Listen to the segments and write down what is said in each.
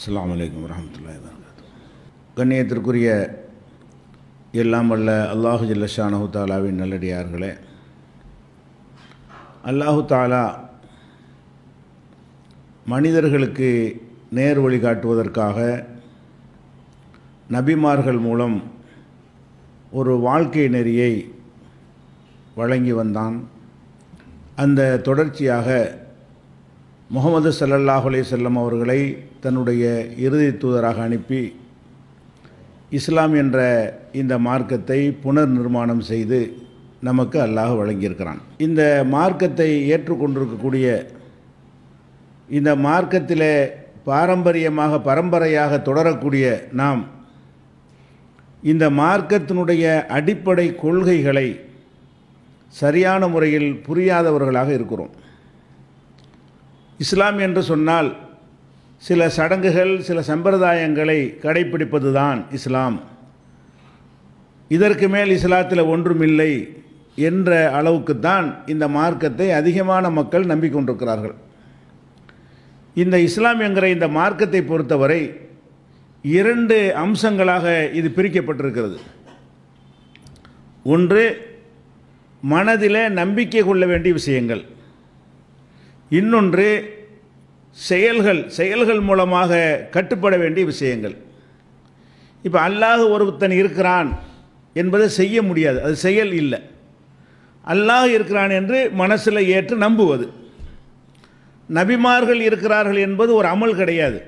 அஸ்லாம் வலைக்கம் வரமத்துல்லா கண்ணியத்திற்குரிய எல்லாம் வல்ல அல்லாஹு ஜில்லஷானஹு தாலாவின் நல்லடியார்களே அல்லாஹு தாலா மனிதர்களுக்கு நேர் வழிகாட்டுவதற்காக நபிமார்கள் மூலம் ஒரு வாழ்க்கை நெறியை வழங்கி வந்தான் அந்த தொடர்ச்சியாக முகமது சல்லல்லாஹுலே செல்லம் அவர்களை தன்னுடைய இறுதி தூதராக அனுப்பி இஸ்லாம் என்ற இந்த மார்க்கத்தை புனர் நிர்மாணம் செய்து நமக்கு அல்லாஹ் வழங்கியிருக்கிறான் இந்த மார்க்கத்தை ஏற்றுக்கொண்டிருக்கக்கூடிய இந்த மார்க்கத்தில் பாரம்பரியமாக பரம்பரையாக தொடரக்கூடிய நாம் இந்த மார்க்கத்தினுடைய அடிப்படை கொள்கைகளை சரியான முறையில் புரியாதவர்களாக இருக்கிறோம் இஸ்லாம் என்று சொன்னால் சில சடங்குகள் சில சம்பிரதாயங்களை கடைபிடிப்பது தான் இஸ்லாம் இதற்கு மேல் இஸ்லாத்தில் ஒன்றுமில்லை என்ற அளவுக்கு தான் இந்த மார்க்கத்தை அதிகமான மக்கள் நம்பிக்கொண்டிருக்கிறார்கள் இந்த இஸ்லாம் என்கிற இந்த மார்க்கத்தை பொறுத்தவரை இரண்டு அம்சங்களாக இது பிரிக்கப்பட்டிருக்கிறது ஒன்று மனதில் நம்பிக்கை கொள்ள வேண்டிய விஷயங்கள் இன்னொன்று செயல்கள் செயல்கள் மூலமாக கட்டுப்பட வேண்டிய விஷயங்கள் இப்போ அல்லாஹ் ஒருத்தன் இருக்கிறான் என்பதை செய்ய முடியாது அது செயல் இல்லை அல்லாஹ் இருக்கிறான் என்று மனசில் ஏற்று நம்புவது நபிமார்கள் இருக்கிறார்கள் என்பது ஒரு அமல் கிடையாது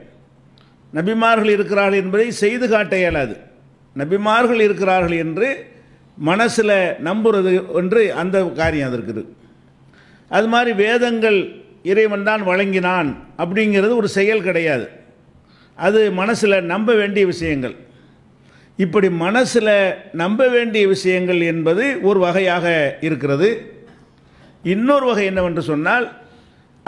நபிமார்கள் இருக்கிறார்கள் என்பதை செய்து காட்ட இயலாது நபிமார்கள் இருக்கிறார்கள் என்று மனசில் நம்புறது என்று அந்த காரியம் அது இருக்குது அது மாதிரி வேதங்கள் இறைவன் தான் வழங்கினான் அப்படிங்கிறது ஒரு செயல் கிடையாது அது மனசில் நம்ப வேண்டிய விஷயங்கள் இப்படி மனசில் நம்ப வேண்டிய விஷயங்கள் என்பது ஒரு வகையாக இருக்கிறது இன்னொரு வகை என்னவென்று சொன்னால்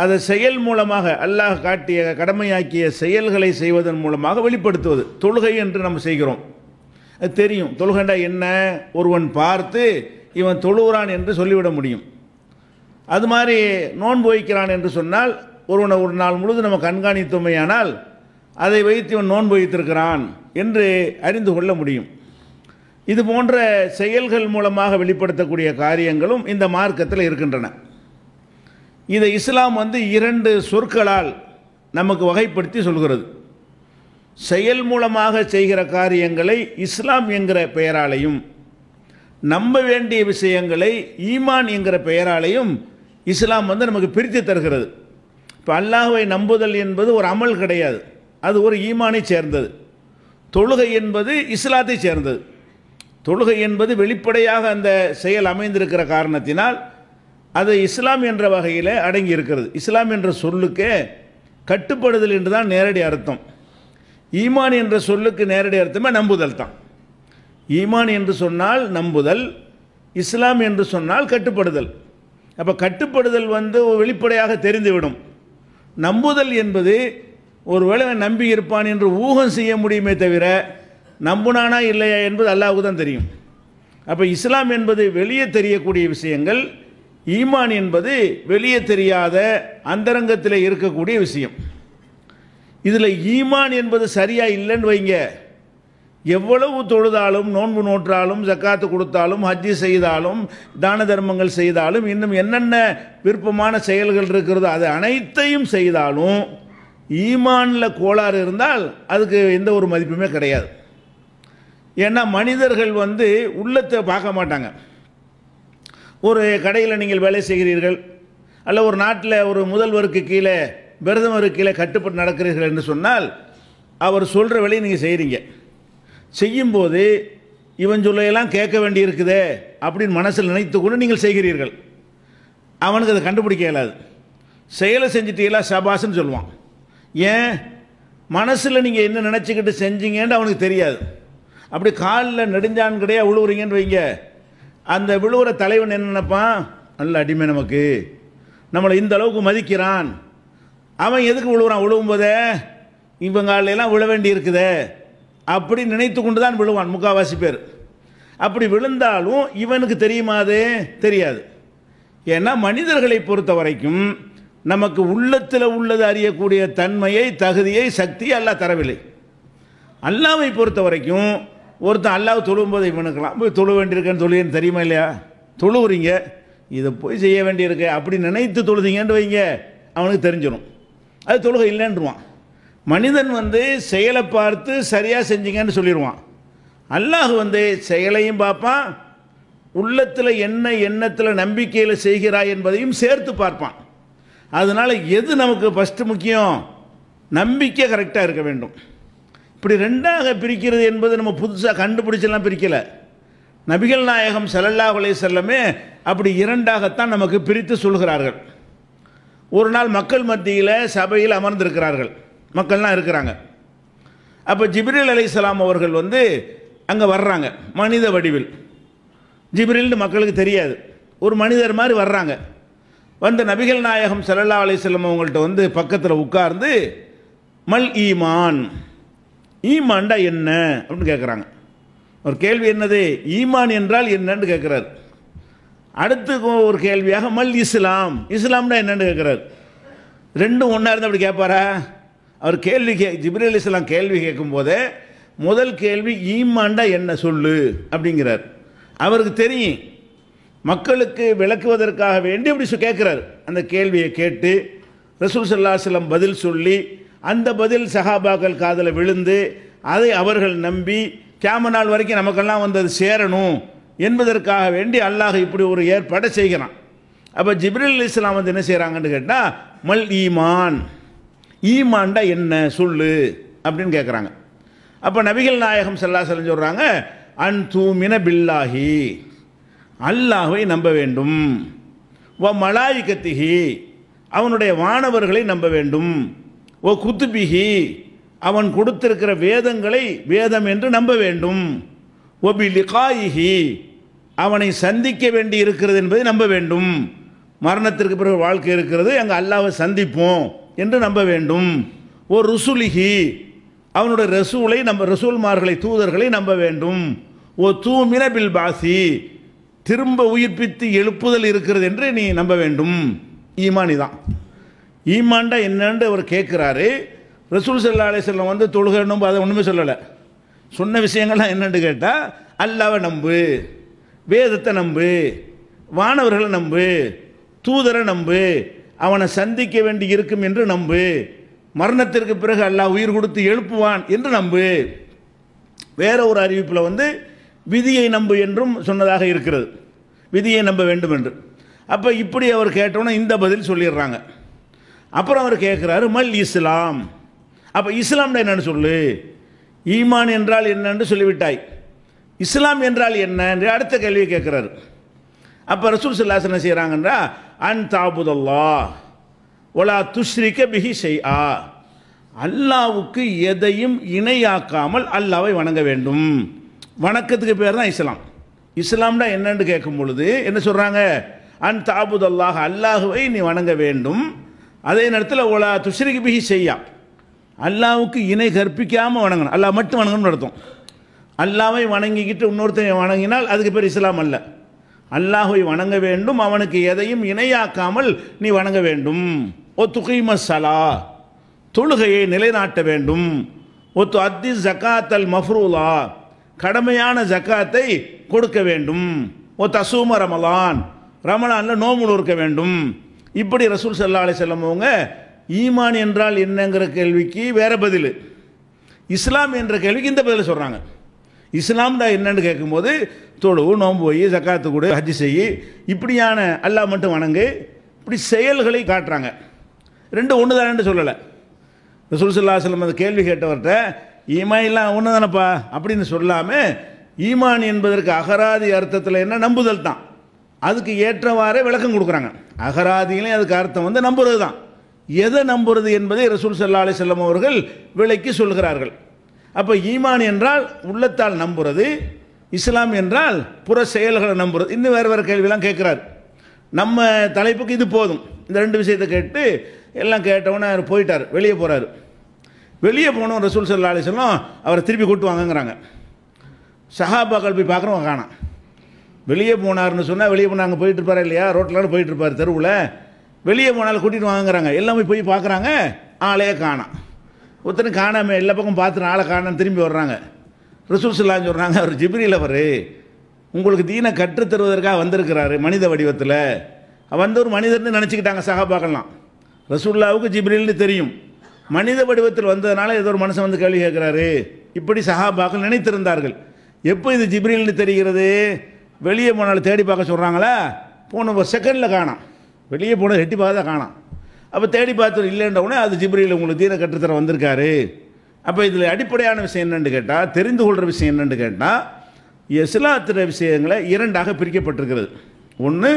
அதை செயல் மூலமாக அல்லாஹ் காட்டிய கடமையாக்கிய செயல்களை செய்வதன் மூலமாக வெளிப்படுத்துவது தொழுகை என்று நம்ம செய்கிறோம் அது தெரியும் தொழுகண்டா என்ன ஒருவன் பார்த்து இவன் தொழுகிறான் என்று சொல்லிவிட முடியும் அது மாதிரி நோன்பு வைக்கிறான் என்று சொன்னால் ஒருவனை ஒரு நாள் முழுது நம்ம கண்காணித்தோமையானால் அதை வைத்து இவன் நோன்பு வைத்திருக்கிறான் என்று அறிந்து கொள்ள முடியும் இது போன்ற செயல்கள் மூலமாக வெளிப்படுத்தக்கூடிய காரியங்களும் இந்த மார்க்கத்தில் இருக்கின்றன இதை இஸ்லாம் வந்து இரண்டு சொற்களால் நமக்கு வகைப்படுத்தி சொல்கிறது செயல் மூலமாக செய்கிற காரியங்களை இஸ்லாம் என்கிற பெயராலையும் நம்ப வேண்டிய விஷயங்களை ஈமான் என்கிற பெயராலையும் இஸ்லாம் வந்து நமக்கு பிரித்து தருகிறது இப்போ அல்லாஹுவை நம்புதல் என்பது ஒரு அமல் கிடையாது அது ஒரு ஈமானை சேர்ந்தது தொழுகை என்பது இஸ்லாத்தை சேர்ந்தது தொழுகை என்பது வெளிப்படையாக அந்த செயல் அமைந்திருக்கிற காரணத்தினால் அது இஸ்லாம் என்ற வகையில் அடங்கி இருக்கிறது இஸ்லாம் என்ற சொல்லுக்கே கட்டுப்படுதல் என்று தான் நேரடி அர்த்தம் ஈமான் என்ற சொல்லுக்கு நேரடி அர்த்தமே நம்புதல் தான் ஈமான் என்று சொன்னால் நம்புதல் இஸ்லாம் என்று சொன்னால் கட்டுப்படுதல் அப்போ கட்டுப்படுதல் வந்து வெளிப்படையாக தெரிந்துவிடும் நம்புதல் என்பது ஒரு வேளை நம்பி இருப்பான் என்று ஊகம் செய்ய முடியுமே தவிர நம்புனானா இல்லையா என்பது அல்லாவுக்கு தான் தெரியும் அப்போ இஸ்லாம் என்பது வெளியே தெரியக்கூடிய விஷயங்கள் ஈமான் என்பது வெளியே தெரியாத அந்தரங்கத்தில் இருக்கக்கூடிய விஷயம் இதில் ஈமான் என்பது சரியாக இல்லைன்னு வைங்க எவ்வளவு தொழுதாலும் நோன்பு நோற்றாலும் ஜக்காத்து கொடுத்தாலும் ஹஜ்ஜி செய்தாலும் தான தர்மங்கள் செய்தாலும் இன்னும் என்னென்ன விருப்பமான செயல்கள் இருக்கிறதோ அது அனைத்தையும் செய்தாலும் ஈமானில் கோளாறு இருந்தால் அதுக்கு எந்த ஒரு மதிப்புமே கிடையாது ஏன்னா மனிதர்கள் வந்து உள்ளத்தை பார்க்க மாட்டாங்க ஒரு கடையில் நீங்கள் வேலை செய்கிறீர்கள் அல்ல ஒரு நாட்டில் ஒரு முதல்வருக்கு கீழே பிரதமருக்கு கீழே கட்டுப்பட்டு நடக்கிறீர்கள் என்று சொன்னால் அவர் சொல்கிற வேலையை நீங்கள் செய்கிறீங்க செய்யும்போது இவன் சொல்லையெல்லாம் கேட்க வேண்டியிருக்குதே அப்படின்னு மனசில் நினைத்து கூட நீங்கள் செய்கிறீர்கள் அவனுக்கு அதை கண்டுபிடிக்க இயலாது செயலை செஞ்சுட்டீங்களா சபாஸ்ன்னு சொல்லுவான் ஏன் மனசில் நீங்கள் என்ன நினச்சிக்கிட்டு செஞ்சீங்கன்னு அவனுக்கு தெரியாது அப்படி காலில் நெடுஞ்சான் கிடையாது விழுவுறீங்கன்னு வைங்க அந்த விழுவுற தலைவன் என்ன நினைப்பான் நல்ல அடிமை நமக்கு நம்மளை இந்த அளவுக்கு மதிக்கிறான் அவன் எதுக்கு விழுவுறான் உழுவும்போதே இவங்க காலையெல்லாம் விழ வேண்டி இருக்குதே அப்படி நினைத்து கொண்டு தான் விழுவான் முக்காவாசி பேர் அப்படி விழுந்தாலும் இவனுக்கு தெரியுமாதே தெரியாது ஏன்னா மனிதர்களை பொறுத்த வரைக்கும் நமக்கு உள்ளத்தில் உள்ளது அறியக்கூடிய தன்மையை தகுதியை சக்தியை அல்லாஹ் தரவில்லை அல்லாமை பொறுத்த வரைக்கும் ஒருத்தன் அல்லாஹ் தொழும்போது இவனுக்கலாம் போய் தொழு வேண்டியிருக்கேன்னு தொழுன்னு தெரியுமா இல்லையா தொழுவுறீங்க இதை போய் செய்ய வேண்டியிருக்கு அப்படி நினைத்து தொழுதிங்கன்னு வைங்க அவனுக்கு தெரிஞ்சிடும் அது தொழுகை இல்லைன்றான் மனிதன் வந்து செயலை பார்த்து சரியாக செஞ்சீங்கன்னு சொல்லிடுவான் அல்லாஹ் வந்து செயலையும் பார்ப்பான் உள்ளத்தில் என்ன எண்ணத்தில் நம்பிக்கையில் செய்கிறாய் என்பதையும் சேர்த்து பார்ப்பான் அதனால் எது நமக்கு ஃபஸ்ட்டு முக்கியம் நம்பிக்கை கரெக்டாக இருக்க வேண்டும் இப்படி ரெண்டாக பிரிக்கிறது என்பது நம்ம புதுசாக கண்டுபிடிச்செல்லாம் பிரிக்கலை நபிகள் நாயகம் சல்லல்லா செல்லமே அப்படி இரண்டாகத்தான் நமக்கு பிரித்து சொல்கிறார்கள் ஒரு நாள் மக்கள் மத்தியில் சபையில் அமர்ந்திருக்கிறார்கள் மக்கள்லாம் இருக்கிறாங்க அப்போ ஜிப்ரில் இஸ்லாம் அவர்கள் வந்து அங்கே வர்றாங்க மனித வடிவில் ஜிப்ரில்னு மக்களுக்கு தெரியாது ஒரு மனிதர் மாதிரி வர்றாங்க வந்த நபிகள் நாயகம் சல்லல்லா அலிஸ்லம் அவங்கள்ட்ட வந்து பக்கத்தில் உட்கார்ந்து மல் ஈமான் ஈமான்டா என்ன அப்படின்னு கேட்குறாங்க ஒரு கேள்வி என்னது ஈமான் என்றால் என்னன்னு கேட்குறார் அடுத்து ஒரு கேள்வியாக மல் இஸ்லாம் இஸ்லாம்னா என்னன்னு கேட்குறாரு ரெண்டும் ஒன்றா இருந்து அப்படி கேட்பாரா அவர் கேள்வி கே ஜிப்ரேல் இஸ்லாம் கேள்வி போதே முதல் கேள்வி ஈமாண்டா என்ன சொல்லு அப்படிங்கிறார் அவருக்கு தெரியும் மக்களுக்கு விளக்குவதற்காக வேண்டி இப்படி கேட்குறாரு அந்த கேள்வியை கேட்டு ரசூல் சல்லாஹலம் பதில் சொல்லி அந்த பதில் சஹாபாக்கள் காதில் விழுந்து அதை அவர்கள் நம்பி கேம நாள் வரைக்கும் நமக்கெல்லாம் வந்து அது சேரணும் என்பதற்காக வேண்டி அல்லாஹ் இப்படி ஒரு ஏற்பாடை செய்கிறான் அப்போ ஜிப்ரல் இஸ்லாம் வந்து என்ன செய்கிறாங்கன்னு கேட்டால் மல் ஈமான் ஈமாண்டா என்ன சொல்லு அப்படின்னு கேட்குறாங்க அப்போ நபிகள் நாயகம் செல்லா செல்லு சொல்கிறாங்க அன் தூமின பில்லாஹி அல்லாஹை நம்ப வேண்டும் வ மலாயிக்கத்திகி அவனுடைய வானவர்களை நம்ப வேண்டும் ஓ குத்துபிகி அவன் கொடுத்திருக்கிற வேதங்களை வேதம் என்று நம்ப வேண்டும் பி லிகாயிஹி அவனை சந்திக்க வேண்டி இருக்கிறது என்பதை நம்ப வேண்டும் மரணத்திற்கு பிறகு வாழ்க்கை இருக்கிறது அங்கே அல்லாவை சந்திப்போம் என்று நம்ப வேண்டும் ஒரு ருசுலிகி அவனுடைய ரசூலை நம்ம ரசூல்மார்களை தூதர்களை நம்ப வேண்டும் ஓ தூமின பில் பாசி திரும்ப உயிர்ப்பித்து எழுப்புதல் இருக்கிறது என்று நீ நம்ப வேண்டும் ஈமானி தான் ஈமாண்டா என்னன்னு அவர் கேட்குறாரு ரசூல் செல்லா அலே செல்லம் வந்து தொழுகணும் நம்ப அதை ஒன்றுமே சொல்லலை சொன்ன விஷயங்கள்லாம் என்னென்னு கேட்டால் அல்லாவை நம்பு வேதத்தை நம்பு வானவர்களை நம்பு தூதரை நம்பு அவனை சந்திக்க வேண்டி இருக்கும் என்று நம்பு மரணத்திற்கு பிறகு அல்லாஹ் உயிர் கொடுத்து எழுப்புவான் என்று நம்பு வேற ஒரு அறிவிப்பில் வந்து விதியை நம்பு என்றும் சொன்னதாக இருக்கிறது விதியை நம்ப வேண்டும் என்று அப்போ இப்படி அவர் கேட்டோன்னா இந்த பதில் சொல்லிடுறாங்க அப்புறம் அவர் கேட்குறாரு மல் இஸ்லாம் அப்போ இஸ்லாம் என்னென்னு சொல்லு ஈமான் என்றால் என்னன்னு சொல்லிவிட்டாய் இஸ்லாம் என்றால் என்ன என்று அடுத்த கேள்வியை கேட்குறாரு அப்போ ரசூல் என்ன செய்கிறாங்கன்றா அன் ஒலா துஷ்ரிக்க பிஹி செய்யா அல்லாவுக்கு எதையும் இணையாக்காமல் அல்லாவை வணங்க வேண்டும் வணக்கத்துக்கு பேர் தான் இஸ்லாம் இஸ்லாம்னா என்னன்னு கேட்கும் பொழுது என்ன சொல்கிறாங்க அன் தாபுத் அல்லாஹ் அல்லாஹுவை நீ வணங்க வேண்டும் அதே நேரத்தில் ஒலா துஷ்ரிக்கு பிஹி செய்யா அல்லாவுக்கு இணை கற்பிக்காமல் வணங்கணும் அல்லாஹ் மட்டும் வணங்கணும்னு நடத்தும் அல்லாவை வணங்கிக்கிட்டு இன்னொருத்தன் வணங்கினால் அதுக்கு பேர் இஸ்லாம் அல்ல அல்லாஹை வணங்க வேண்டும் அவனுக்கு எதையும் இணையாக்காமல் நீ வணங்க வேண்டும் ஓ துகைம சலா தொழுகையை நிலைநாட்ட வேண்டும் ஒத்து அத்தி ஜக்காத்தல் மஃப்ரூலா கடமையான ஜக்காத்தை கொடுக்க வேண்டும் ஓ தசூம ரமலான் ரமலானில் நோம்பு இருக்க வேண்டும் இப்படி ரசூல் சல்லா அலி செல்லமவங்க ஈமான் என்றால் என்னங்கிற கேள்விக்கு வேற பதில் இஸ்லாம் என்ற கேள்விக்கு இந்த பதில் சொல்கிறாங்க இஸ்லாம்டா என்னன்னு கேட்கும்போது தொழு நோம்பு போய் சக்காத்து கூடு ஹஜ் செய்யி இப்படியான அல்லா மட்டும் வணங்கு இப்படி செயல்களை காட்டுறாங்க ரெண்டு ஒன்று தானே சொல்லலை சுல்சுல்லா செல்லம் அந்த கேள்வி கேட்டவர்கிட்ட ஈமாயிலாம் ஒன்று தானப்பா அப்படின்னு சொல்லாமல் ஈமான் என்பதற்கு அகராதி அர்த்தத்தில் என்ன நம்புதல் தான் அதுக்கு ஏற்றவாறே விளக்கம் கொடுக்குறாங்க அகராதிகளையும் அதுக்கு அர்த்தம் வந்து நம்புறது தான் எதை நம்புறது என்பதை ரசூல் சல்லா அலி செல்லம் அவர்கள் விலைக்கு சொல்கிறார்கள் அப்போ ஈமான் என்றால் உள்ளத்தால் நம்புறது இஸ்லாம் என்றால் புற செயல்களை நம்புறது இன்னும் வேறு வேறு கேள்விலாம் கேட்குறாரு நம்ம தலைப்புக்கு இது போதும் இந்த ரெண்டு விஷயத்தை கேட்டு எல்லாம் கேட்டவுடனே அவர் போயிட்டார் வெளியே போகிறாரு வெளியே போனோம் ரசூல் சல்லா சொல்லும் அவரை திருப்பி கூட்டு வாங்கங்கிறாங்க சஹாபாக்கள் போய் பார்க்குறோம் காணும் வெளியே போனார்னு சொன்னால் வெளியே போனாங்க போயிட்டு இருப்பார் இல்லையா ரோட்டில் போயிட்டு இருப்பார் தெருவில் வெளியே போனாலும் கூட்டிகிட்டு வாங்குறாங்க எல்லாமே போய் பார்க்குறாங்க ஆளே காணாம் ஒருத்தனை காணாமல் எல்லா பக்கம் பார்த்து நாளை காணாமல் திரும்பி வர்றாங்க ரிசூர்ஸ்லாம் சொல்கிறாங்க அவர் ஜிப்ரியில் அவர் உங்களுக்கு தீனை கற்றுத்தருவதற்காக வந்திருக்கிறாரு மனித வடிவத்தில் வந்து ஒரு மனிதர்னு நினச்சிக்கிட்டாங்க பார்க்கலாம் ரசூல்லாவுக்கு ஜிப்ரில்னு தெரியும் மனித வடிவத்தில் வந்ததுனால ஏதோ ஒரு மனுஷன் வந்து கேள்வி கேட்குறாரு இப்படி சகாபாக்கள் நினைத்திருந்தார்கள் எப்போ இது ஜிப்ரில்னு தெரிகிறது வெளியே போனாலும் தேடி பார்க்க சொல்கிறாங்களா போன ஒரு செகண்டில் காணாம் வெளியே போனால் எட்டி பார்க்க தான் காணாம் அப்போ தேடி பார்த்து இல்லைன்ற உடனே அது ஜிப்ரியில் உங்களுக்கு தீர கற்றுத்தர வந்திருக்காரு அப்போ இதில் அடிப்படையான விஷயம் என்னென்னு கேட்டால் தெரிந்து கொள்கிற விஷயம் என்னென்னு கேட்டால் இஸ்லாத்திர விஷயங்களை இரண்டாக பிரிக்கப்பட்டிருக்கிறது ஒன்று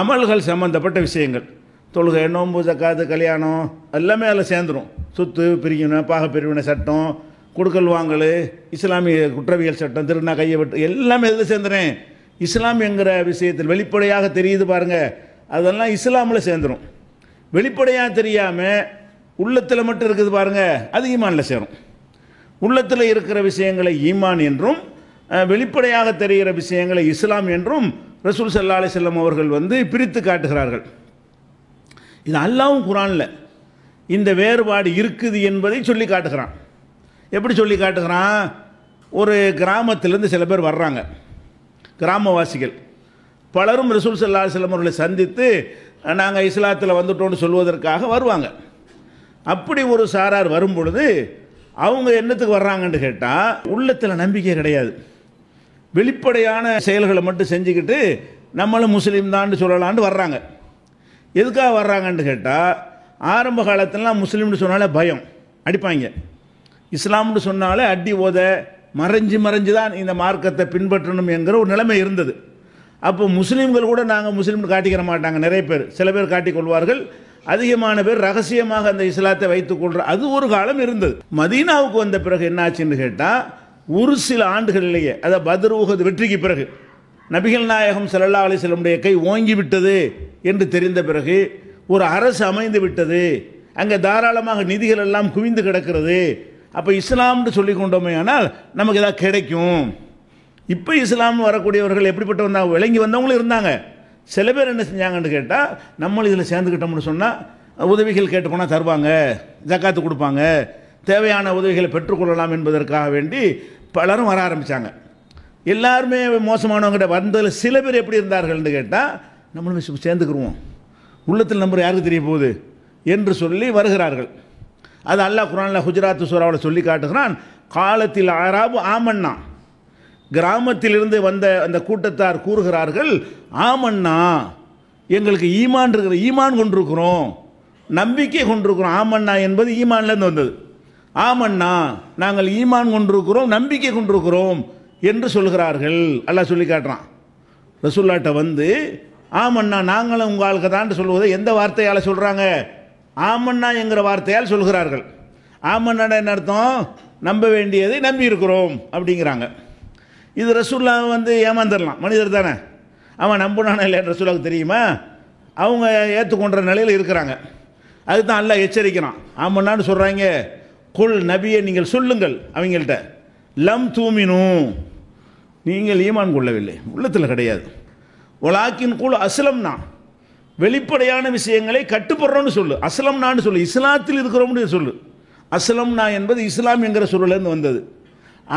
அமல்கள் சம்மந்தப்பட்ட விஷயங்கள் தொழுகை நோம்பு ஜக்காது கல்யாணம் எல்லாமே அதில் சேர்ந்துடும் சொத்து பிரிவினை பாக பிரிவினை சட்டம் கொடுக்கல் வாங்கல் இஸ்லாமிய குற்றவியல் சட்டம் திருநா கையை விட்டு எல்லாமே எதில் சேர்ந்துறேன் இஸ்லாம் என்கிற விஷயத்தில் வெளிப்படையாக தெரியுது பாருங்கள் அதெல்லாம் இஸ்லாமில் சேர்ந்துடும் வெளிப்படையாக தெரியாமல் உள்ளத்தில் மட்டும் இருக்குது பாருங்க அது ஈமானில் சேரும் உள்ளத்தில் இருக்கிற விஷயங்களை ஈமான் என்றும் வெளிப்படையாக தெரிகிற விஷயங்களை இஸ்லாம் என்றும் ரசூல் சல்லா அலி செல்லம் அவர்கள் வந்து பிரித்து காட்டுகிறார்கள் இது அல்லாவும் குரானில் இந்த வேறுபாடு இருக்குது என்பதை சொல்லி காட்டுகிறான் எப்படி சொல்லி காட்டுகிறான் ஒரு கிராமத்திலேருந்து சில பேர் வர்றாங்க கிராமவாசிகள் பலரும் ரசூல் சல்லா செல்லம் அவர்களை சந்தித்து நாங்கள் இஸ்லாத்தில் வந்துட்டோம்னு சொல்வதற்காக வருவாங்க அப்படி ஒரு சாரார் வரும் பொழுது அவங்க என்னத்துக்கு வர்றாங்கன்னு கேட்டால் உள்ளத்தில் நம்பிக்கை கிடையாது வெளிப்படையான செயல்களை மட்டும் செஞ்சுக்கிட்டு நம்மளும் முஸ்லீம் தான் சொல்லலான்னு வர்றாங்க எதுக்காக வர்றாங்கன்னு கேட்டால் ஆரம்ப காலத்திலலாம் முஸ்லீம்னு சொன்னாலே பயம் அடிப்பாங்க இஸ்லாம்னு சொன்னாலே அடி ஓத மறைஞ்சு மறைஞ்சு தான் இந்த மார்க்கத்தை பின்பற்றணும் என்கிற ஒரு நிலைமை இருந்தது அப்போ முஸ்லீம்கள் கூட நாங்கள் முஸ்லீம் காட்டிக்கிற மாட்டாங்க நிறைய பேர் சில பேர் காட்டிக்கொள்வார்கள் அதிகமான பேர் ரகசியமாக அந்த இஸ்லாத்தை வைத்துக்கொள்கிற அது ஒரு காலம் இருந்தது மதீனாவுக்கு வந்த பிறகு என்னாச்சுன்னு கேட்டால் ஒரு சில ஆண்டுகளிலேயே அதை பத்ரூகது வெற்றிக்கு பிறகு நபிகள் நாயகம் சல்லா செல்லமுடைய கை ஓங்கி விட்டது என்று தெரிந்த பிறகு ஒரு அரசு அமைந்து விட்டது அங்கே தாராளமாக நிதிகள் எல்லாம் குவிந்து கிடக்கிறது அப்போ இஸ்லாம்னு சொல்லி கொண்டோமே ஆனால் நமக்கு இதாக கிடைக்கும் இப்போ இஸ்லாம் வரக்கூடியவர்கள் எப்படிப்பட்ட வந்தாங்க விளங்கி வந்தவங்களும் இருந்தாங்க சில பேர் என்ன செஞ்சாங்கன்னு கேட்டால் நம்மளும் இதில் சேர்ந்துக்கிட்டோம்னு சொன்னால் உதவிகள் கேட்டு போனால் தருவாங்க ஜக்காத்து கொடுப்பாங்க தேவையான உதவிகளை பெற்றுக்கொள்ளலாம் என்பதற்காக வேண்டி பலரும் வர ஆரம்பித்தாங்க எல்லாருமே மோசமானவங்கிட்ட வந்ததில் சில பேர் எப்படி இருந்தார்கள்னு கேட்டால் நம்மளும் சேர்ந்துக்கிடுவோம் உள்ளத்தில் நம்பர் யாருக்கு தெரிய போகுது என்று சொல்லி வருகிறார்கள் அது அல்லாஹ் குரானில் குஜராத் சூறாவில் சொல்லி காட்டுகிறான் காலத்தில் ஆறாபு ஆமன்னா கிராமத்திலிருந்து வந்த அந்த கூட்டத்தார் கூறுகிறார்கள் ஆமண்ணா எங்களுக்கு ஈமான் இருக்கிற ஈமான் கொண்டிருக்கிறோம் நம்பிக்கை கொண்டிருக்கிறோம் ஆமண்ணா என்பது ஈமான்லேருந்து வந்தது ஆமண்ணா நாங்கள் ஈமான் கொண்டிருக்கிறோம் நம்பிக்கை கொண்டிருக்கிறோம் என்று சொல்கிறார்கள் அல்லாஹ் சொல்லி காட்டுறான் ரசுல்லாட்ட வந்து ஆமண்ணா நாங்களும் உங்கள் ஆளுக்கு தான் சொல்வதை எந்த வார்த்தையால் சொல்கிறாங்க ஆமண்ணா என்கிற வார்த்தையால் சொல்கிறார்கள் ஆமண்ணா என்ன அர்த்தம் நம்ப வேண்டியதை நம்பி இருக்கிறோம் அப்படிங்கிறாங்க இது ரசூல்லா வந்து ஏமாந்துடலாம் மனிதர் தானே அவன் நம்பினானா இல்லை ரசூலாவுக்கு தெரியுமா அவங்க ஏற்றுக்கொண்ட நிலையில் இருக்கிறாங்க அதுதான் நல்லா எச்சரிக்கிறான் ஆமண்ணான்னு சொல்கிறாங்க குல் நபியை நீங்கள் சொல்லுங்கள் அவங்கள்ட்ட லம் தூமினும் நீங்கள் ஈமான் கொள்ளவில்லை உள்ளத்தில் கிடையாது உலாக்கின் குழு அசலம்னா வெளிப்படையான விஷயங்களை கட்டுப்படுறோன்னு சொல்லு அசலம்னான்னு சொல்லு இஸ்லாத்தில் இருக்கிறோம்னு சொல்லு அசலம்னா என்பது இஸ்லாம் என்கிற சொல்லுலேருந்து வந்தது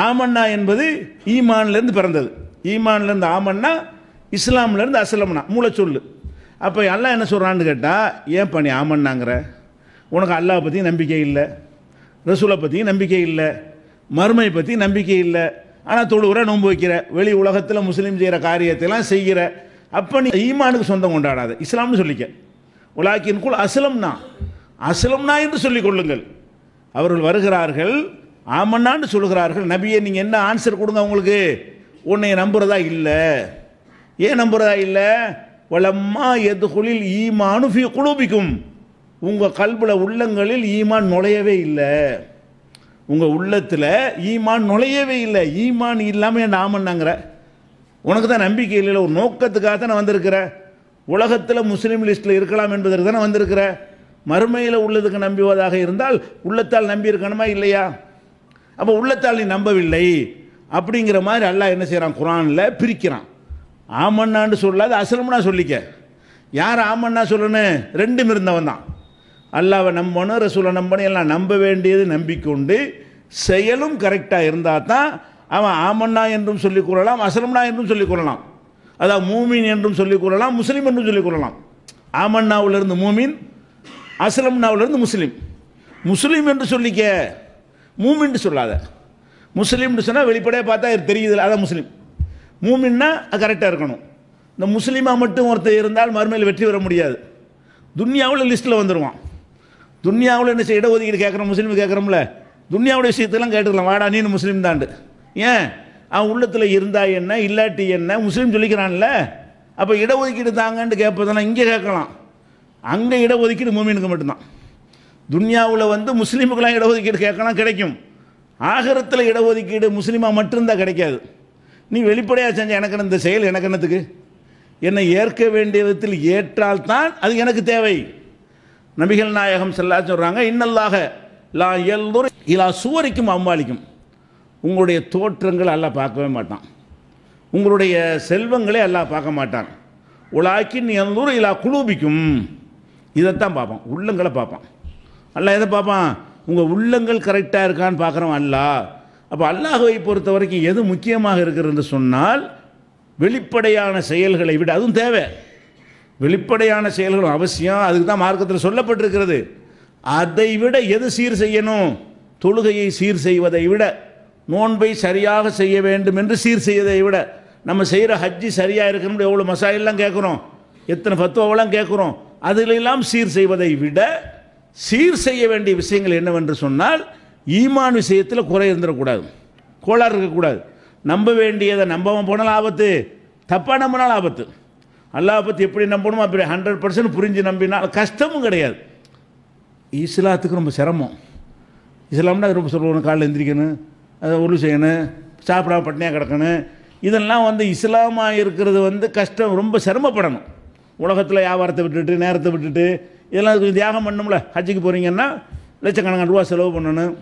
ஆமன்னா என்பது ஈமான்லேருந்து பிறந்தது ஈமான்லேருந்து ஆமன்னா இஸ்லாம்லேருந்து அசலம்னா மூளைச்சொல் அப்போ அல்லாஹ் என்ன சொல்கிறான்னு கேட்டால் ஏன் பண்ணி ஆமன்னாங்கிற உனக்கு அல்லாவை பற்றி நம்பிக்கை இல்லை ரசூலை பற்றி நம்பிக்கை இல்லை மருமை பற்றி நம்பிக்கை இல்லை ஆனால் தொழுகிற நோன்பு வைக்கிற வெளி உலகத்தில் முஸ்லீம் செய்கிற காரியத்தையெல்லாம் செய்கிற அப்போ நீ ஈமானுக்கு சொந்தம் கொண்டாடாத இஸ்லாம்னு சொல்லிக்க உலாக்கின் குள் அசலம்னா அசலம்னா என்று சொல்லிக் கொள்ளுங்கள் அவர்கள் வருகிறார்கள் ஆமன்னான்னு சொல்கிறார்கள் நபியை நீங்கள் என்ன ஆன்சர் கொடுங்க அவங்களுக்கு உன்னை நம்புகிறதா இல்லை ஏன் நம்புகிறதா இல்லை வளம்மா எது குளில் ஈமானு ஃபி குழுபிக்கும் உங்கள் கல்பில் உள்ளங்களில் ஈமான் நுழையவே இல்லை உங்கள் உள்ளத்தில் ஈமான் நுழையவே இல்லை ஈமான் இல்லாமல் என்ன ஆமன்னாங்கிற உனக்கு தான் நம்பிக்கை இல்லை ஒரு நோக்கத்துக்காக தானே வந்திருக்கிற உலகத்தில் முஸ்லீம் லிஸ்ட்டில் இருக்கலாம் என்பதற்கு தானே வந்திருக்கிற மறுமையில் உள்ளதுக்கு நம்புவதாக இருந்தால் உள்ளத்தால் நம்பியிருக்கணுமா இல்லையா அப்போ உள்ளத்தால் நீ நம்பவில்லை அப்படிங்கிற மாதிரி அல்லாஹ் என்ன செய்கிறான் குரானில் பிரிக்கிறான் ஆமண்ணான்னு சொல்லாது அசலம்னா சொல்லிக்க யார் ஆமண்ணா சொல்லணும் ரெண்டும் இருந்தவன் தான் அல்லாவை நம்பணும் ரசூலை நம்பணும் எல்லாம் நம்ப வேண்டியது நம்பிக்கொண்டு செயலும் கரெக்டாக இருந்தால் தான் அவன் ஆமண்ணா என்றும் சொல்லிக் கொள்ளலாம் அசலம்னா என்றும் சொல்லிக் கொள்ளலாம் அதாவது மூமின் என்றும் சொல்லிக் கொள்ளலாம் முஸ்லீம் என்றும் சொல்லிக் கொள்ளலாம் ஆமண்ணாவிலிருந்து மூமின் அசலம்னாவிலிருந்து முஸ்லீம் முஸ்லீம் என்று சொல்லிக்க மூமின்னு சொல்லாத முஸ்லீம்னு சொன்னால் வெளிப்படையாக பார்த்தா தெரியுது அதான் முஸ்லீம் மூமின்னா கரெக்டாக இருக்கணும் இந்த முஸ்லீமாக மட்டும் ஒருத்தர் இருந்தால் மறுமையில் வெற்றி பெற முடியாது துன்யாவில் லிஸ்ட்டில் வந்துடுவான் துன்யாவில் என்ன செய்ய இடஒதுக்கீடு கேட்குறோம் முஸ்லீம் கேட்குறோம்ல துன்யாவுடைய விஷயத்தெல்லாம் கேட்டுக்கலாம் வாடா நீனு முஸ்லீம் தாண்டு ஏன் அவன் உள்ளத்தில் இருந்தா என்ன இல்லாட்டி என்ன முஸ்லீம் சொல்லிக்கிறான்ல அப்போ இடஒதுக்கீடு தாங்கன்னு கேட்பதெல்லாம் இங்கே கேட்கலாம் அங்கே இடஒதுக்கீடு மூமினுக்கு மட்டும்தான் துன்யாவில் வந்து முஸ்லீமுக்கெல்லாம் இடஒதுக்கீடு கேட்கலாம் கிடைக்கும் ஆகரத்தில் இடஒதுக்கீடு முஸ்லீமாக மட்டும்தான் கிடைக்காது நீ வெளிப்படையாக செஞ்ச எனக்கு இந்த செயல் எனக்கு என்னத்துக்கு என்னை ஏற்க வேண்டிய விதத்தில் ஏற்றால்தான் அது எனக்கு தேவை நபிகள் நாயகம் செல்லா சொல்கிறாங்க இன்னல்லாக லா எல்லோரும் இலா சுவரிக்கும் அம்பாளிக்கும் உங்களுடைய தோற்றங்கள் எல்லாம் பார்க்கவே மாட்டான் உங்களுடைய செல்வங்களே எல்லாம் பார்க்க மாட்டான் உலாக்கி நீ எல்லோரும் இலா குளூபிக்கும் இதைத்தான் பார்ப்பான் உள்ளங்களை பார்ப்பான் அல்லா எதை பார்ப்பான் உங்கள் உள்ளங்கள் கரெக்டாக இருக்கான்னு பார்க்குறோம் அல்லா அப்போ அல்லாஹுவை பொறுத்த வரைக்கும் எது முக்கியமாக இருக்கிறது சொன்னால் வெளிப்படையான செயல்களை விட அதுவும் தேவை வெளிப்படையான செயல்களும் அவசியம் அதுக்கு தான் மார்க்கத்தில் சொல்லப்பட்டிருக்கிறது அதை விட எது சீர் செய்யணும் தொழுகையை சீர் செய்வதை விட நோன்பை சரியாக செய்ய வேண்டும் என்று சீர் செய்வதை விட நம்ம செய்கிற ஹஜ்ஜி சரியாக இருக்கணும் எவ்வளோ மசாலெல்லாம் கேட்குறோம் எத்தனை பத்துவெல்லாம் கேட்குறோம் அதிலெல்லாம் சீர் செய்வதை விட சீர் செய்ய வேண்டிய விஷயங்கள் என்னவென்று சொன்னால் ஈமான் விஷயத்தில் குறை இருந்துடக்கூடாது கோளாறு இருக்கக்கூடாது நம்ப வேண்டியதை நம்பாமல் போனால் ஆபத்து தப்பாக நம்பினால் ஆபத்து அல்லாஹ் பற்றி எப்படி நம்பணுமோ அப்படி ஹண்ட்ரட் பர்சன்ட் புரிஞ்சு நம்பினால் கஷ்டமும் கிடையாது இஸ்லாத்துக்கு ரொம்ப சிரமம் இஸ்லாம்னா ரொம்ப சொல்லணும் காலில் எந்திரிக்கணும் அதை உருள் செய்யணும் சாப்பிடாம பட்டினியாக கிடக்கணும் இதெல்லாம் வந்து இஸ்லாமாக இருக்கிறது வந்து கஷ்டம் ரொம்ப சிரமப்படணும் உலகத்தில் வியாபாரத்தை விட்டுட்டு நேரத்தை விட்டுட்டு இதெல்லாம் கொஞ்சம் தியாகம் பண்ணும்ல ஹஜ்ஜுக்கு போகிறீங்கன்னா லட்சக்கணக்கான ரூபா செலவு பண்ணணும்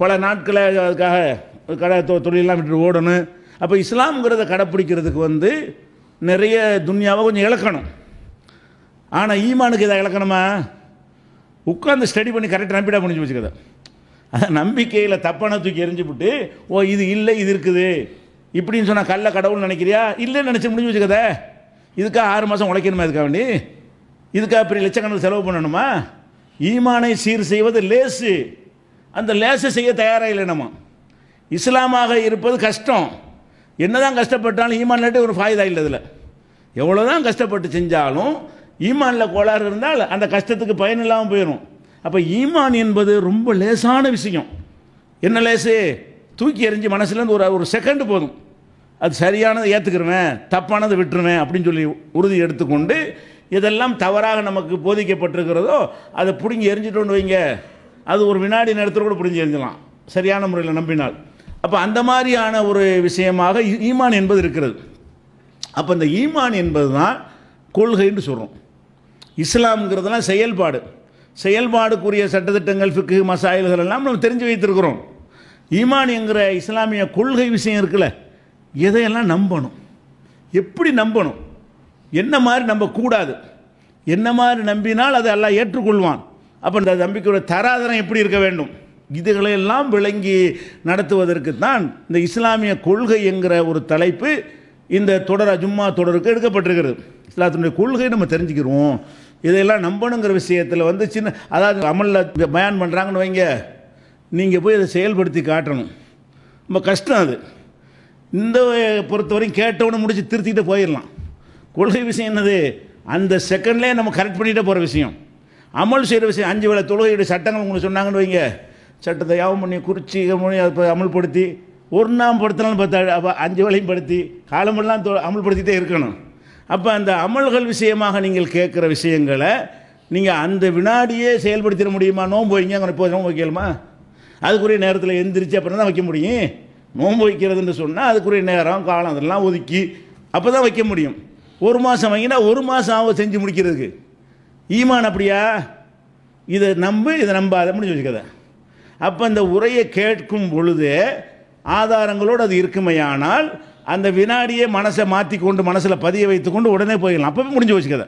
பல நாட்களை அதுக்காக கடை தொ தொழிலெலாம் விட்டு ஓடணும் அப்போ இஸ்லாம்ங்கிறத கடைப்பிடிக்கிறதுக்கு வந்து நிறைய துன்யாவை கொஞ்சம் இழக்கணும் ஆனால் ஈமானுக்கு இதை இழக்கணுமா உட்காந்து ஸ்டடி பண்ணி கரெக்டாக நம்பிடா முடிஞ்சு வச்சுக்கதை நம்பிக்கையில் தப்பான தூக்கி எரிஞ்சுவிட்டு ஓ இது இல்லை இது இருக்குது இப்படின்னு சொன்னால் கல்ல கடவுள் நினைக்கிறியா இல்லைன்னு நினச்சி முடிஞ்சு வச்சுக்கதை இதுக்காக ஆறு மாதம் உழைக்கணுமா இதுக்காக வேண்டி இதுக்காக பெரிய லட்சக்கணக்கில் செலவு பண்ணணுமா ஈமானை சீர் செய்வது லேசு அந்த லேசு செய்ய தயாராக இல்லை நம்ம இஸ்லாமாக இருப்பது கஷ்டம் என்ன தான் கஷ்டப்பட்டாலும் ஈமான்லாட்டி ஒரு ஃபாயுதா இல்லை இதில் எவ்வளோ தான் கஷ்டப்பட்டு செஞ்சாலும் ஈமானில் கோளாறு இருந்தால் அந்த கஷ்டத்துக்கு பயன் இல்லாமல் போயிடும் அப்போ ஈமான் என்பது ரொம்ப லேசான விஷயம் என்ன லேசு தூக்கி எறிஞ்சு மனசுலேருந்து ஒரு ஒரு செகண்டு போதும் அது சரியானதை ஏற்றுக்கிறவேன் தப்பானதை விட்டுருவேன் அப்படின்னு சொல்லி உறுதி எடுத்துக்கொண்டு இதெல்லாம் தவறாக நமக்கு போதிக்கப்பட்டிருக்கிறதோ அதை பிடுங்கி எரிஞ்சிட்டோன்னு வைங்க அது ஒரு வினாடி நேரத்தில் கூட பிடிஞ்சி எரிஞ்சலாம் சரியான முறையில் நம்பினால் அப்போ அந்த மாதிரியான ஒரு விஷயமாக ஈமான் என்பது இருக்கிறது அப்போ இந்த ஈமான் என்பது தான் கொள்கைன்னு சொல்கிறோம் இஸ்லாம்ங்கிறதுலாம் செயல்பாடு செயல்பாடுக்குரிய சட்டத்திட்டங்கள் ஃபிக்கு மசாயல்கள் எல்லாம் நம்ம தெரிஞ்சு வைத்திருக்கிறோம் ஈமான் என்கிற இஸ்லாமிய கொள்கை விஷயம் இருக்குல்ல எதையெல்லாம் நம்பணும் எப்படி நம்பணும் என்ன மாதிரி நம்ப கூடாது என்ன மாதிரி நம்பினால் அதை எல்லாம் ஏற்றுக்கொள்வான் அப்போ இந்த நம்பிக்கையோட தராதரம் எப்படி இருக்க வேண்டும் இதுகளையெல்லாம் விளங்கி நடத்துவதற்கு தான் இந்த இஸ்லாமிய கொள்கை என்கிற ஒரு தலைப்பு இந்த தொடர் அஜும்மா தொடருக்கு எடுக்கப்பட்டிருக்கிறது இஸ்லாத்தினுடைய கொள்கை நம்ம தெரிஞ்சுக்கிறோம் இதையெல்லாம் நம்பணுங்கிற விஷயத்தில் வந்து சின்ன அதாவது அமலில் பயன் பண்ணுறாங்கன்னு வைங்க நீங்கள் போய் அதை செயல்படுத்தி காட்டணும் ரொம்ப கஷ்டம் அது இந்த பொறுத்தவரையும் வரைக்கும் கேட்டவனை முடித்து திருத்திக்கிட்டு போயிடலாம் கொள்கை விஷயம் என்னது அந்த செகண்ட்லேயே நம்ம கரெக்ட் பண்ணிட்டே போகிற விஷயம் அமல் செய்கிற விஷயம் அஞ்சு வேலை தொழுகையுடைய சட்டங்கள் உங்களுக்கு சொன்னாங்கன்னு வைங்க சட்டத்தை யாவும் பண்ணி குறிச்சி மொழி அதை அமல்படுத்தி ஒரு நாம் படுத்தினாலும் பார்த்தா அஞ்சு வேலையும் படுத்தி காலமெல்லாம் தொ அமல்படுத்திட்டே இருக்கணும் அப்போ அந்த அமல்கள் விஷயமாக நீங்கள் கேட்குற விஷயங்களை நீங்கள் அந்த வினாடியே செயல்படுத்திட முடியுமா நோன்பு வைங்க அங்கே இப்போ நோன்பு வைக்கலாமா அதுக்குரிய நேரத்தில் எந்திரிச்சு அப்புறம் தான் வைக்க முடியும் நோன்பு வைக்கிறதுன்னு சொன்னால் அதுக்குரிய நேரம் காலம் அதெல்லாம் ஒதுக்கி அப்போ தான் வைக்க முடியும் ஒரு மாதம் வாங்கினா ஒரு மாதம் ஆகும் செஞ்சு முடிக்கிறதுக்கு ஈமான் அப்படியா இதை நம்பு இதை நம்பாத முடிஞ்சு வச்சுக்கத அப்போ அந்த உரையை கேட்கும் பொழுது ஆதாரங்களோடு அது இருக்குமையானால் அந்த வினாடியே மனசை மாற்றி கொண்டு மனசில் பதிய வைத்துக்கொண்டு உடனே போயிடலாம் அப்போ முடிஞ்சு வச்சுக்கத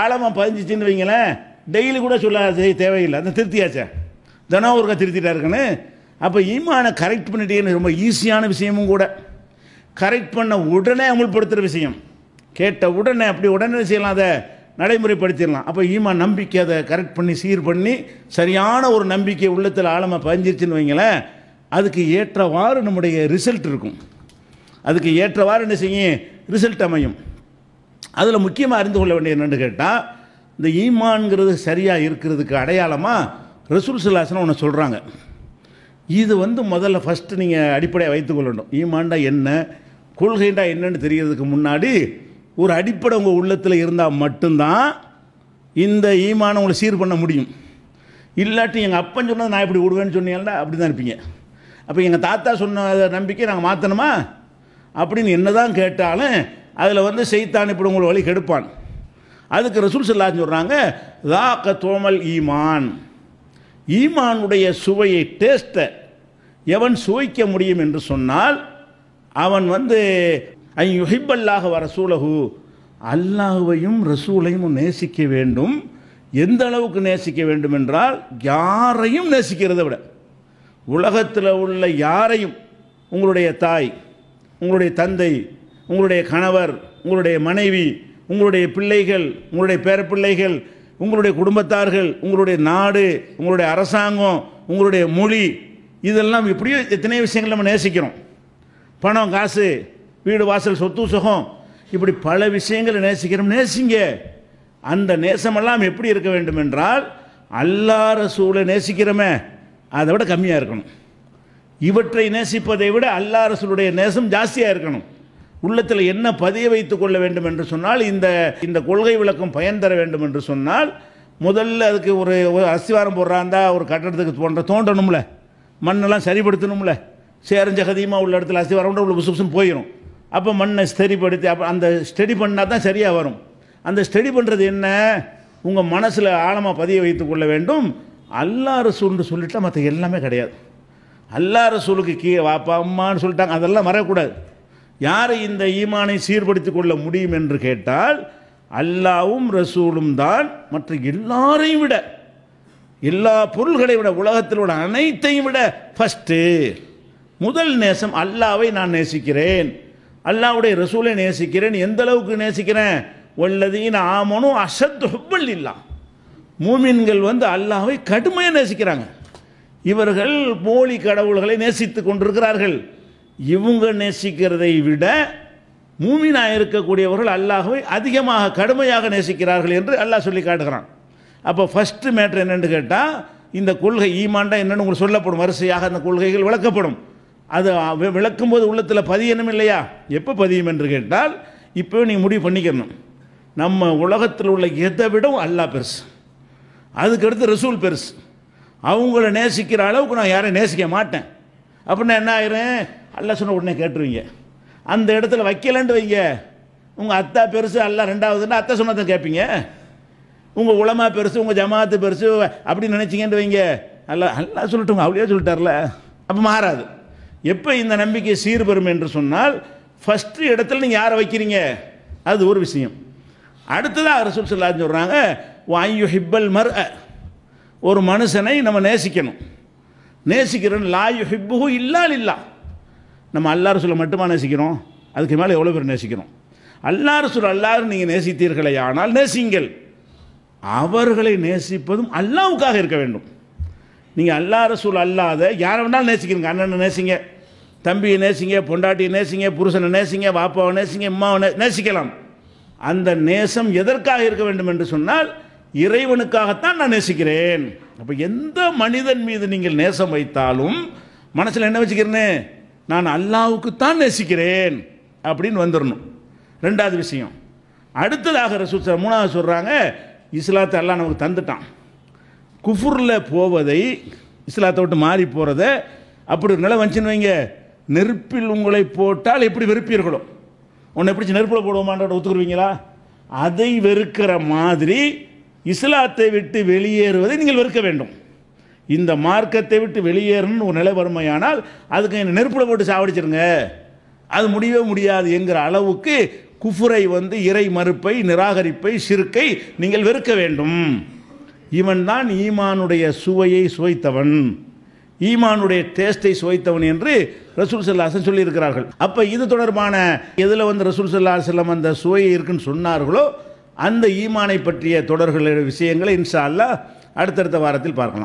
ஆழமாக பதிஞ்சிச்சின்னு வைங்களேன் டெய்லி கூட சொல்ல தேவையில்லை அந்த திருத்தியாச்சே தினம் ஒரு திருத்திட்டா இருக்குன்னு அப்போ ஈமானை கரெக்ட் பண்ணிட்டேன்னு ரொம்ப ஈஸியான விஷயமும் கூட கரெக்ட் பண்ண உடனே அமுல்படுத்துகிற விஷயம் கேட்ட உடனே அப்படி உடனே செய்யலாம் அதை நடைமுறைப்படுத்திடலாம் அப்போ ஈமா நம்பிக்கை அதை கரெக்ட் பண்ணி சீர் பண்ணி சரியான ஒரு நம்பிக்கை உள்ளத்தில் ஆழமாக பதிஞ்சிருச்சுன்னு வைங்களேன் அதுக்கு ஏற்றவாறு நம்முடைய ரிசல்ட் இருக்கும் அதுக்கு ஏற்றவாறு என்ன செய்யும் ரிசல்ட் அமையும் அதில் முக்கியமாக அறிந்து கொள்ள வேண்டிய என்னென்னு கேட்டால் இந்த ஈமான்ங்கிறது சரியாக இருக்கிறதுக்கு அடையாளமாக ரசூல் சிலாசனம் ஒன்று சொல்கிறாங்க இது வந்து முதல்ல ஃபஸ்ட்டு நீங்கள் அடிப்படையாக வைத்துக்கொள்ளணும் ஈமான்டா என்ன கொள்கைண்டா என்னன்னு தெரிகிறதுக்கு முன்னாடி ஒரு அடிப்படை உங்கள் உள்ளத்தில் இருந்தால் மட்டும்தான் இந்த ஈமானம் உங்களை சீர் பண்ண முடியும் இல்லாட்டி எங்கள் அப்பன் சொன்னது நான் இப்படி விடுவேன்னு சொன்னீங்கன்னா அப்படி தான் இருப்பீங்க அப்போ எங்கள் தாத்தா சொன்ன நம்பிக்கை நாங்கள் மாற்றணுமா அப்படின்னு என்ன தான் கேட்டாலும் அதில் வந்து செய்தான் இப்படி உங்களை வழி கெடுப்பான் அதுக்கு ரசூல் சொல்லான்னு சொல்கிறாங்க க தோமல் ஈமான் ஈமானுடைய சுவையை டேஸ்ட்டை எவன் சுவைக்க முடியும் என்று சொன்னால் அவன் வந்து ஐ யுஹிப்பல்லாக வர சூலகு அல்லாஹுவையும் ரசூலையும் நேசிக்க வேண்டும் எந்த அளவுக்கு நேசிக்க வேண்டும் என்றால் யாரையும் நேசிக்கிறத விட உலகத்தில் உள்ள யாரையும் உங்களுடைய தாய் உங்களுடைய தந்தை உங்களுடைய கணவர் உங்களுடைய மனைவி உங்களுடைய பிள்ளைகள் உங்களுடைய பேரப்பிள்ளைகள் உங்களுடைய குடும்பத்தார்கள் உங்களுடைய நாடு உங்களுடைய அரசாங்கம் உங்களுடைய மொழி இதெல்லாம் இப்படியோ எத்தனையோ விஷயங்கள் நம்ம நேசிக்கிறோம் பணம் காசு வீடு வாசல் சொத்து சுகம் இப்படி பல விஷயங்களை நேசிக்கிறோம் நேசிங்க அந்த நேசமெல்லாம் எப்படி இருக்க வேண்டும் என்றால் அல்லா சூழலை நேசிக்கிறோமே அதை விட கம்மியாக இருக்கணும் இவற்றை நேசிப்பதை விட அல்லா நேசம் ஜாஸ்தியாக இருக்கணும் உள்ளத்தில் என்ன பதிய வைத்துக் கொள்ள வேண்டும் என்று சொன்னால் இந்த இந்த கொள்கை விளக்கம் பயன் தர வேண்டும் என்று சொன்னால் முதல்ல அதுக்கு ஒரு அஸ்திவாரம் போடுறாந்தா ஒரு கட்டடத்துக்கு போன்ற தோண்டணும்ல மண்ணெல்லாம் சரிப்படுத்தணும்ல சேரஞ்ச உள்ள இடத்துல அஸ்திவாரம் உள்ள புசுபுசுன்னு போயிடும் அப்போ மண்ணை ஸ்டெடிப்படுத்தி அப்போ அந்த ஸ்டெடி பண்ணால் தான் சரியாக வரும் அந்த ஸ்டெடி பண்ணுறது என்ன உங்கள் மனசில் ஆழமாக பதிய வைத்து கொள்ள வேண்டும் அல்லா ரசூல்னு சொல்லிட்டால் மற்ற எல்லாமே கிடையாது அல்லா ரசூலுக்கு கீழே வாப்பா அம்மான்னு சொல்லிட்டாங்க அதெல்லாம் வரக்கூடாது யார் இந்த ஈமானை சீர்படுத்தி கொள்ள முடியும் என்று கேட்டால் அல்லாவும் ரசூலும் தான் மற்ற எல்லாரையும் விட எல்லா பொருள்களை விட உலகத்தில் உள்ள அனைத்தையும் விட ஃபஸ்ட்டு முதல் நேசம் அல்லாவை நான் நேசிக்கிறேன் அல்லாவுடைய ரசூலை நேசிக்கிறேன் எந்த அளவுக்கு நேசிக்கிறேன் உள்ளதீன் ஆமனும் அசத் ஹுப்பல் மூமின்கள் வந்து அல்லாவை கடுமையாக நேசிக்கிறாங்க இவர்கள் போலி கடவுள்களை நேசித்து கொண்டிருக்கிறார்கள் இவங்க நேசிக்கிறதை விட மூமினாக இருக்கக்கூடியவர்கள் அல்லாஹுவை அதிகமாக கடுமையாக நேசிக்கிறார்கள் என்று அல்லாஹ் சொல்லி காட்டுகிறான் அப்போ ஃபஸ்ட்டு மேட்ரு என்னென்னு கேட்டால் இந்த கொள்கை ஈமாண்டா என்னென்னு உங்களுக்கு சொல்லப்படும் வரிசையாக அந்த கொள்கைகள் விளக்கப்படும் அது விளக்கும் போது உள்ளத்தில் பதியணும் இல்லையா எப்போ பதியும் என்று கேட்டால் இப்போ நீங்கள் முடிவு பண்ணிக்கணும் நம்ம உலகத்தில் உள்ள எதை விடவும் அல்லா பெருசு அதுக்கடுத்து ரசூல் பெருசு அவங்கள நேசிக்கிற அளவுக்கு நான் யாரையும் நேசிக்க மாட்டேன் அப்படின்னா என்ன ஆயிரும் அல்ல சொன்ன உடனே கேட்டுருவீங்க அந்த இடத்துல வைக்கலன்ட்டு வைங்க உங்கள் அத்தா பெருசு அல்ல ரெண்டாவதுன்னா அத்தை சொன்னதை கேட்பீங்க உங்கள் உளமா பெருசு உங்கள் ஜமாத்து பெருசு அப்படின்னு நினச்சிங்கன்ட்டு வைங்க நல்லா நல்லா சொல்லட்டுங்க அவ்வளோ சொல்லிட்டார்ல அப்போ மாறாது எப்போ இந்த நம்பிக்கை சீர்பெறும் என்று சொன்னால் ஃபஸ்ட்டு இடத்துல நீங்கள் யாரை வைக்கிறீங்க அது ஒரு விஷயம் அடுத்ததாக ரசூல் சொல்லாது சொல்கிறாங்க வாயு ஹிப்பல் மர் ஒரு மனுஷனை நம்ம நேசிக்கணும் நேசிக்கிறோம் லாயு ஹிப்புகு இல்லால் இல்லா நம்ம அல்லாறு சொல்ல மட்டுமா நேசிக்கிறோம் அதுக்கு மேலே எவ்வளோ பேர் நேசிக்கிறோம் அல்லாறு சொல் அல்லாறு நீங்கள் நேசித்தீர்களே ஆனால் நேசிங்கள் அவர்களை நேசிப்பதும் அல்லாவுக்காக இருக்க வேண்டும் நீங்கள் அல்லா ரசூல் அல்லாத யாரை வேணாலும் நேசிக்கிறீங்க அண்ணனை நேசிங்க தம்பியை நேசிங்க பொண்டாட்டியை நேசிங்க புருஷனை நேசிங்க வாப்பாவை நேசிங்க அம்மாவை நேசிக்கலாம் அந்த நேசம் எதற்காக இருக்க வேண்டும் என்று சொன்னால் இறைவனுக்காகத்தான் நான் நேசிக்கிறேன் அப்போ எந்த மனிதன் மீது நீங்கள் நேசம் வைத்தாலும் மனசில் என்ன வச்சுக்கிறனே நான் அல்லாவுக்குத்தான் நேசிக்கிறேன் அப்படின்னு வந்துடணும் ரெண்டாவது விஷயம் அடுத்ததாக ரசூ மூணாவது சொல்கிறாங்க இஸ்லாத்தை அல்லா நமக்கு தந்துட்டான் குஃபுரில் போவதை இஸ்லாத்தை விட்டு மாறி போகிறத அப்படி ஒரு நிலை வந்துச்சுன்னு வைங்க நெருப்பில் உங்களை போட்டால் எப்படி வெறுப்பீர்களோ உன்னை எப்படி நெருப்பில் போடுவோமான்ற ஒத்துக்குருவீங்களா அதை வெறுக்கிற மாதிரி இஸ்லாத்தை விட்டு வெளியேறுவதை நீங்கள் வெறுக்க வேண்டும் இந்த மார்க்கத்தை விட்டு வெளியேறணும்னு ஒரு நிலை வறுமையானால் அதுக்கு நெருப்பில் போட்டு சாவடிச்சிருங்க அது முடியவே முடியாது என்கிற அளவுக்கு குஃபுரை வந்து இறை மறுப்பை நிராகரிப்பை சிறுக்கை நீங்கள் வெறுக்க வேண்டும் இவன்தான் ஈமானுடைய சுவையை சுவைத்தவன் ஈமானுடைய டேஸ்டை சுவைத்தவன் என்று ரசூல் செல்லாசன் சொல்லியிருக்கிறார்கள் அப்போ இது தொடர்பான எதில் வந்து ரசூல் செல்லம் அந்த சுவை இருக்குன்னு சொன்னார்களோ அந்த ஈமானை பற்றிய தொடர்களுடைய விஷயங்களை இன்ஷா அல்லா அடுத்தடுத்த வாரத்தில் பார்க்கலாம்